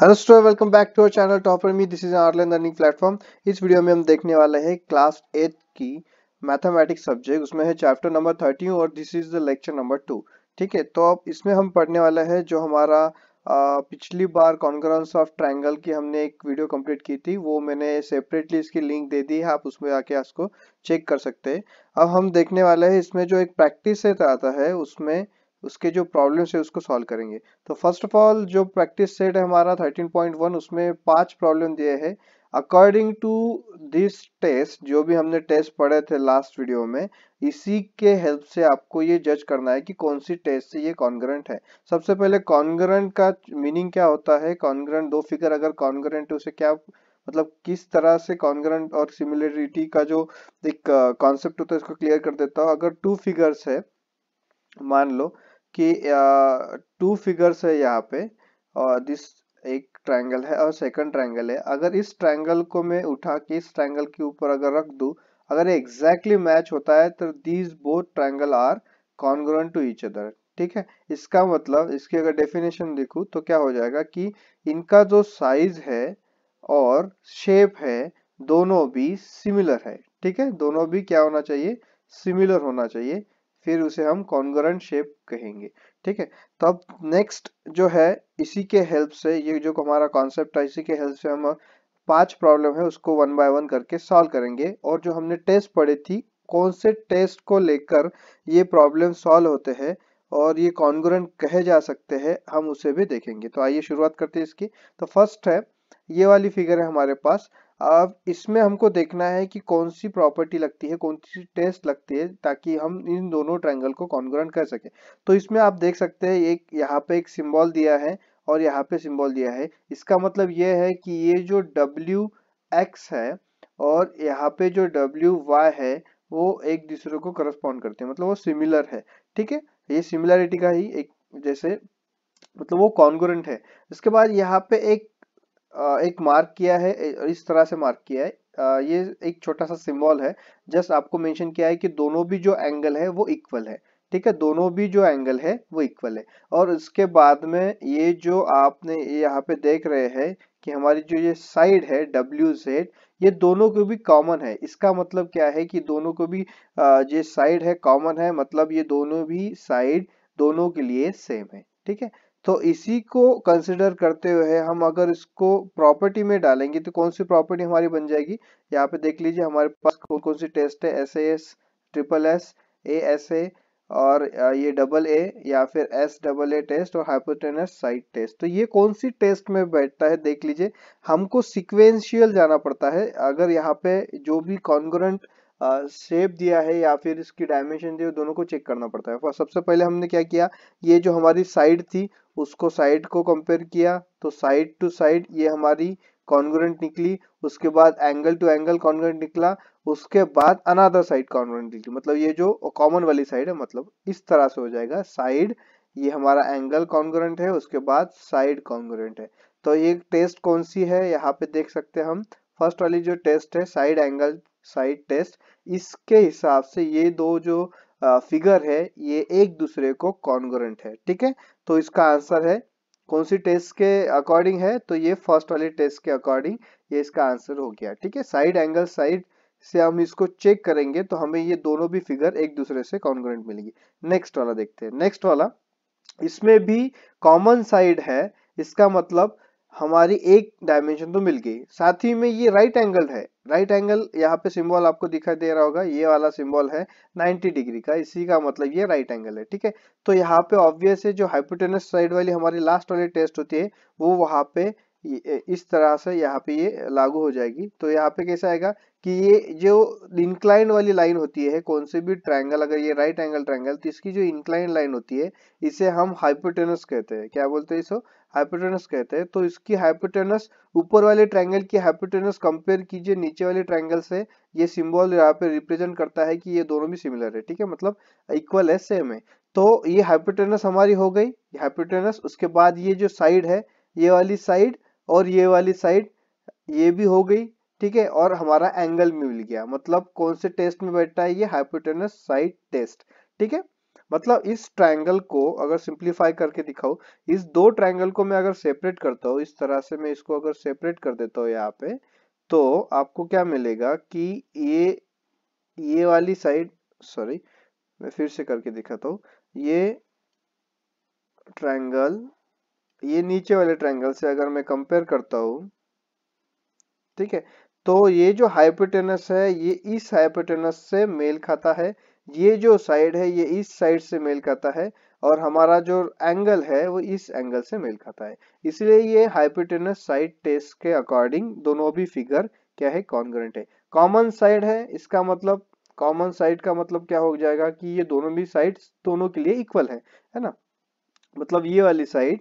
hello store welcome back to our channel topper me this is online learning platform इस video में हम देखने वाले हैं क्लास एट की मैथमेटिक्स सब्जेक्ट उसमें है चैप्टर नंबर थर्टी और this is the lecture number two ठीक है तो अब इसमें हम पढ़ने वाले हैं जो हमारा आ, पिछली बार कॉन्ग्रेंस ऑफ ट्राइंगल की हमने एक वीडियो कंप्लीट की थी वो मैंने सेपरेटली इसकी लिंक दे दी है आप उसमें आके इसको चेक कर सकते हैं अब हम देखने वाले हैं इसमें जो एक प्रैक्टिस आता है उसमें उसके जो प्रॉब्लम्स है उसको सॉल्व करेंगे तो फर्स्ट ऑफ ऑल जो प्रैक्टिस सेट है हमारा 13.1 उसमें पांच प्रॉब्लम दिए हैं अकॉर्डिंग टू दिस टेस्ट जो भी हमने टेस्ट पढ़े थे लास्ट वीडियो में इसी के हेल्प से आपको ये जज करना है कि कौन सी टेस्ट से ये कॉन्ग्रेंट है सबसे पहले कॉन्ग्रेंट का मीनिंग क्या होता है कॉन्ग्रेंट दो फिगर अगर कॉन्ग्रेंट है उसे क्या मतलब किस तरह से कॉन्ग्रेंट और सिमिलरिटी का जो एक कॉन्सेप्ट uh, होता है इसको क्लियर कर देता हूँ अगर टू फिगर्स है मान लो कि टू फिगर्स है यहाँ पे और दिस एक ट्रायंगल है और सेकंड ट्रायंगल है अगर इस ट्रायंगल को मैं उठा के इस ट्रायंगल के ऊपर अगर रख दू अगर एग्जैक्टली exactly मैच होता है तो these both triangle are congruent to each other ठीक है इसका मतलब इसकी अगर डेफिनेशन देखू तो क्या हो जाएगा कि इनका जो साइज है और शेप है दोनों भी सिमिलर है ठीक है दोनों भी क्या होना चाहिए सिमिलर होना चाहिए फिर उसे हम कॉन्गोरेंट शेप कहेंगे ठीक है तो अब नेक्स्ट जो है इसी के हेल्प से ये जो हमारा कॉन्सेप्ट है इसी के हेल्प से हम पांच प्रॉब्लम है उसको वन बाय वन करके सॉल्व करेंगे और जो हमने टेस्ट पढ़ी थी कौन से टेस्ट को लेकर ये प्रॉब्लम सॉल्व होते हैं और ये कॉन्गोरेंट कहे जा सकते हैं हम उसे भी देखेंगे तो आइए शुरुआत करते हैं इसकी तो फर्स्ट है ये वाली फिगर है हमारे पास अब इसमें हमको देखना है कि कौन सी प्रॉपर्टी लगती है कौन सी टेस्ट लगती है ताकि हम इन दोनों ट्रायंगल को कॉन्ग्रेंट कर सके तो इसमें आप देख सकते हैं एक यहाँ पे एक सिंबल दिया है और यहाँ पे सिंबल दिया है इसका मतलब यह है कि ये जो डब्ल्यू एक्स है और यहाँ पे जो डब्ल्यू वाई है वो एक दूसरे को करस्पॉन्ड करते हैं मतलब वो सिमिलर है ठीक है ये सिमिलरिटी का ही एक जैसे मतलब वो कॉन्ग्रेंट है इसके बाद यहाँ पे एक एक मार्क किया है इस तरह से मार्क किया है ये एक छोटा सा सिम्बॉल है जस्ट आपको मेंशन किया है कि दोनों भी जो एंगल है वो इक्वल है ठीक है दोनों भी जो एंगल है वो इक्वल है और उसके बाद में ये जो आपने यहाँ पे देख रहे हैं कि हमारी जो ये साइड है डब्ल्यू जेड ये दोनों को भी कॉमन है इसका मतलब क्या है कि दोनों को भी ये साइड है कॉमन है मतलब ये दोनों भी साइड दोनों के लिए सेम है ठीक है तो इसी को कंसिडर करते हुए हम अगर इसको प्रॉपर्टी में डालेंगे तो कौन सी प्रॉपर्टी हमारी बन जाएगी यहाँ पे देख लीजिए हमारे पास कौन कौन सी टेस्ट है S S triple S A S A और ये डबल ए या फिर एस डबल ए टेस्ट और हाइपोटेनस साइड टेस्ट तो ये कौन सी टेस्ट में बैठता है देख लीजिए हमको सिक्वेंशियल जाना पड़ता है अगर यहाँ पे जो भी कॉन्ग्रेंट शेप दिया है या फिर इसकी डायमेंशन दी दोनों को चेक करना पड़ता है सबसे पहले हमने क्या किया ये जो हमारी साइड थी उसको साइड को कंपेयर किया तो साइड टू साइड ये हमारी कॉन्ग्रेंट निकली उसके बाद एंगल टू एंगल कॉन्ग्रेंट निकला उसके बाद अनादर साइड कॉन्ग्रेंट निकली मतलब ये जो कॉमन वाली साइड है मतलब इस तरह से हो जाएगा साइड ये हमारा एंगल कॉन्ग्रेंट है उसके बाद साइड कॉन्ग्रेंट है तो ये टेस्ट कौन सी है यहाँ पे देख सकते हैं हम फर्स्ट वाली जो टेस्ट है साइड एंगल साइड टेस्ट इसके हिसाब से ये दो जो फिगर है ये एक दूसरे को कॉन्गोरेंट है ठीक है तो इसका आंसर है कौन सी टेस्ट के अकॉर्डिंग है तो ये फर्स्ट वाले टेस्ट के अकॉर्डिंग ये इसका आंसर हो गया ठीक है साइड एंगल साइड से हम इसको चेक करेंगे तो हमें ये दोनों भी फिगर एक दूसरे से कॉन्ग्रेंट मिलेगी नेक्स्ट वाला देखते हैं नेक्स्ट वाला इसमें भी कॉमन साइड है इसका मतलब हमारी एक डायमेंशन तो मिल गई साथ ही में ये राइट एंगल है राइट एंगल यहाँ पे सिंबल आपको दिखाई दे रहा होगा ये वाला सिंबल है 90 डिग्री का इसी का मतलब ये राइट एंगल है ठीक है तो यहाँ पे ऑब्वियस है जो हाइपोटेनस साइड वाली हमारी लास्ट वाली टेस्ट होती है वो वहाँ पे इस तरह से यहाँ पे ये लागू हो जाएगी तो यहाँ पे कैसा आएगा कि ये जो इंक्लाइन वाली लाइन होती है कौन से भी ट्रायंगल अगर ये राइट एंगल ट्रायंगल तो इसकी जो इंक्लाइन लाइन होती है इसे हम हाइपोटेनस कहते हैं क्या बोलते हैं इसको हाइपोटेनस कहते हैं तो इसकी हाइपोटेनस ऊपर वाले ट्रायंगल की हाइपोटेनस कंपेयर कीजिए नीचे वाले ट्रायंगल से ये सिंबल यहाँ पे रिप्रेजेंट करता है कि ये दोनों भी सिमिलर है ठीक है मतलब इक्वल है सेम है तो ये हाइपोटेनस हमारी हो गई हाइपोटेनस उसके बाद ये जो साइड है ये वाली साइड और ये वाली साइड ये भी हो गई ठीक है और हमारा एंगल मिल गया मतलब कौन से टेस्ट में बैठता है ये हाइपोटेनस साइड टेस्ट ठीक है मतलब इस ट्रायंगल को अगर सिंप्लीफाई करके दिखाओ इस दो ट्रायंगल को मैं अगर सेपरेट करता हूँ इस तरह से मैं इसको अगर सेपरेट कर देता हूँ यहाँ पे तो आपको क्या मिलेगा कि ये ये वाली साइड सॉरी मैं फिर से करके दिखाता हूँ ये ट्रायंगल ये नीचे वाले ट्रायंगल से अगर मैं कंपेयर करता हूँ ठीक है तो ये जो हाइपोटेनस है ये इस हाइपोटेनस से मेल खाता है ये जो साइड है ये इस साइड से मेल खाता है और हमारा जो एंगल है वो इस एंगल से मेल खाता है इसलिए ये हाइपोटेनस साइड टेस्ट के अकॉर्डिंग दोनों भी फिगर क्या है कॉन्ग्रेंट है कॉमन साइड है इसका मतलब कॉमन साइड का मतलब क्या हो जाएगा कि ये दोनों भी साइड दोनों के लिए इक्वल है है ना मतलब ये वाली साइड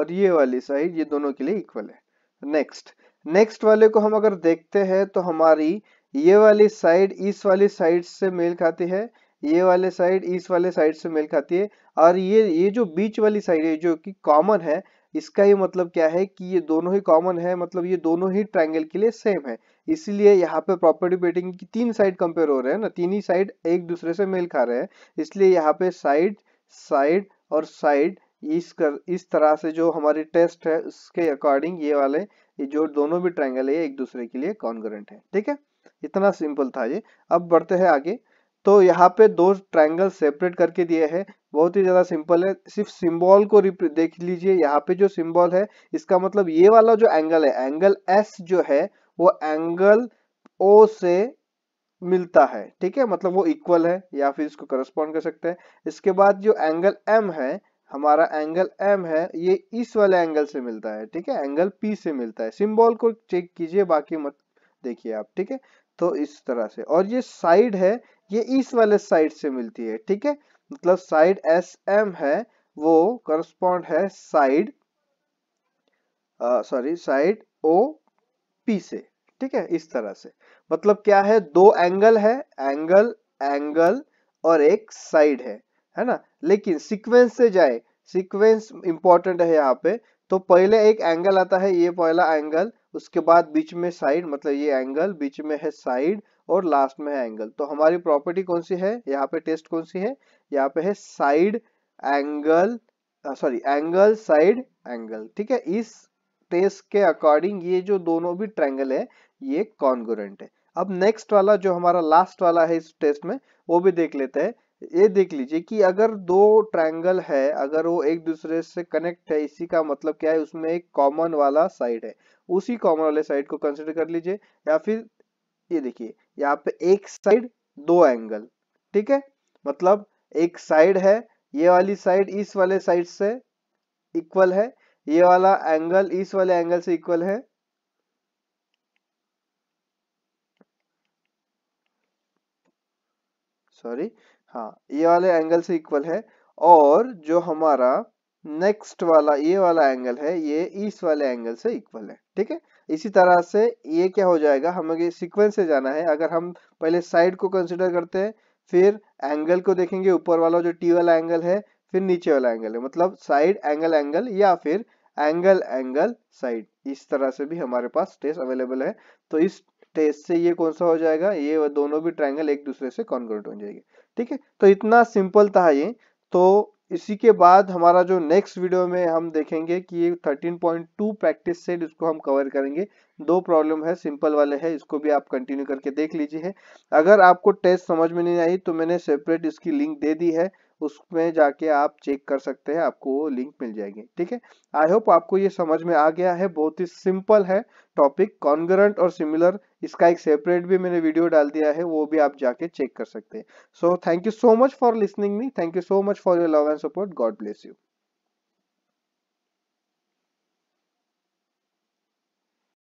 और ये वाली साइड ये दोनों के लिए इक्वल है नेक्स्ट नेक्स्ट वाले को हम अगर देखते हैं तो हमारी ये वाली साइड इस वाली साइड से मेल खाती है ये वाले साइड इस वाले साइड से मेल खाती है और ये ये जो बीच वाली साइड है जो कि कॉमन है इसका ही मतलब क्या है कि ये दोनों ही कॉमन है मतलब ये दोनों ही ट्राइंगल के लिए सेम है इसलिए यहाँ पे प्रॉपर्टी बेटिंग की तीन साइड कंपेयर हो रहे हैं ना तीन ही साइड एक दूसरे से मेल खा रहे हैं इसलिए यहाँ पे साइड साइड और साइड इस कर इस तरह से जो हमारी टेस्ट है उसके अकॉर्डिंग ये वाले ये जो दोनों भी ट्रायंगल है एक दूसरे के लिए कॉन्ग्रेंट है ठीक है इतना सिंपल था ये अब बढ़ते हैं आगे तो यहाँ पे दो ट्रायंगल सेपरेट करके दिए हैं बहुत ही ज्यादा सिंपल है सिर्फ सिंबल को देख लीजिए यहाँ पे जो सिंबल है इसका मतलब ये वाला जो एंगल है एंगल एस जो है वो एंगल ओ से मिलता है ठीक है मतलब वो इक्वल है या फिर इसको करस्पॉन्ड कर सकते हैं इसके बाद जो एंगल एम है हमारा एंगल एम है ये इस वाले एंगल से मिलता है ठीक है एंगल पी से मिलता है सिंबल को चेक कीजिए बाकी मत देखिए आप ठीक है तो इस तरह से और ये साइड है ये इस वाले साइड से मिलती है ठीक है मतलब साइड एस एम है वो करस्पॉन्ड है side sorry side O P से ठीक है इस तरह से मतलब क्या है दो एंगल है एंगल एंगल और एक साइड है है ना लेकिन सीक्वेंस से जाए सीक्वेंस इंपॉर्टेंट है यहाँ पे तो पहले एक एंगल आता है ये पहला एंगल उसके बाद बीच में साइड मतलब ये एंगल बीच में है साइड और लास्ट में है एंगल तो हमारी प्रॉपर्टी कौन सी है यहाँ पे टेस्ट कौन सी है यहाँ पे है side angle sorry angle side angle ठीक है इस टेस्ट के अकॉर्डिंग ये जो दोनों भी ट्रैंगल है ये कॉन्गोरेंट है अब नेक्स्ट वाला जो हमारा लास्ट वाला है इस टेस्ट में वो भी देख लेते हैं ये देख लीजिए कि अगर दो ट्रायंगल है अगर वो एक दूसरे से कनेक्ट है इसी का मतलब क्या है उसमें एक कॉमन वाला साइड है उसी कॉमन वाले साइड को कंसिडर कर लीजिए या फिर ये देखिए यहाँ पे एक साइड दो एंगल ठीक है मतलब एक साइड है ये वाली साइड इस वाले साइड से इक्वल है ये वाला एंगल इस वाले एंगल से इक्वल है सॉरी हाँ ये वाले एंगल से इक्वल है और जो हमारा नेक्स्ट वाला ये वाला एंगल है ये इस वाले एंगल से इक्वल है ठीक है इसी तरह से ये क्या हो जाएगा हमें सीक्वेंस से जाना है अगर हम पहले साइड को कंसिडर करते हैं फिर एंगल को देखेंगे ऊपर वाला जो टी वाला एंगल है फिर नीचे वाला एंगल है मतलब साइड एंगल एंगल या फिर एंगल एंगल साइड इस तरह से भी हमारे पास टेस्ट अवेलेबल है तो इस तो इससे ये कौन सा हो जाएगा ये दोनों भी ट्राइंगल एक दूसरे से कॉन्ग्रेंट हो जाएगी ठीक है तो इतना सिंपल था ये तो इसी के बाद हमारा जो नेक्स्ट वीडियो में हम देखेंगे कि ये 13.2 प्रैक्टिस सेट इसको हम कवर करेंगे दो प्रॉब्लम है सिंपल वाले है इसको भी आप कंटिन्यू करके देख लीजिए अगर आपको टेस्ट समझ में नहीं आई तो मैंने सेपरेट इसकी लिंक दे दी है उसमें जाके आप चेक कर सकते हैं आपको वो लिंक मिल जाएगी ठीक है आई होप आपको ये समझ में आ गया है बहुत ही सिंपल है टॉपिक कॉन्ग्रंट और सिमिलर इसका एक सेपरेट भी मैंने वीडियो डाल दिया है वो भी आप जाके चेक कर सकते हैं so thank you so much for listening me thank you so much for your love and support God bless you